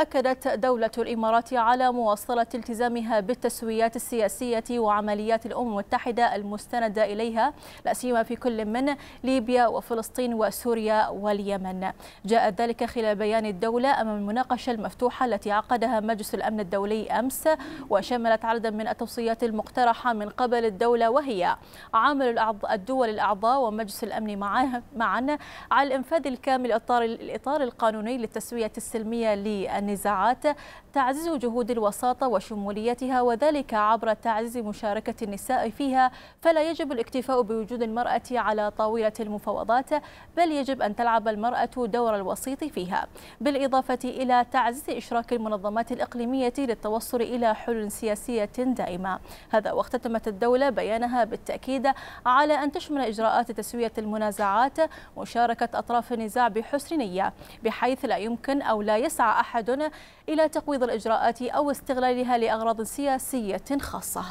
أكدت دولة الإمارات على مواصلة التزامها بالتسويات السياسية وعمليات الأمم المتحدة المستندة إليها لا سيما في كل من ليبيا وفلسطين وسوريا واليمن جاء ذلك خلال بيان الدولة أمام المناقشة المفتوحة التي عقدها مجلس الأمن الدولي أمس وشملت عددا من التوصيات المقترحة من قبل الدولة وهي عمل الدول الأعضاء ومجلس الأمن معا على الإنفاذ الكامل الإطار القانوني للتسوية السلمية للنظام النزاعات تعزيز جهود الوساطة وشموليتها وذلك عبر تعزيز مشاركة النساء فيها فلا يجب الاكتفاء بوجود المرأة على طاولة المفاوضات بل يجب أن تلعب المرأة دور الوسيط فيها بالإضافة إلى تعزيز إشراك المنظمات الإقليمية للتوصل إلى حلول سياسية دائمة هذا واختتمت الدولة بيانها بالتأكيد على أن تشمل إجراءات تسوية المنازعات مشاركة أطراف النزاع بحسن نية بحيث لا يمكن أو لا يسعى أحد تمدنه إلى تقويض الإجراءات أو استغلالها لأغراض سياسية خاصة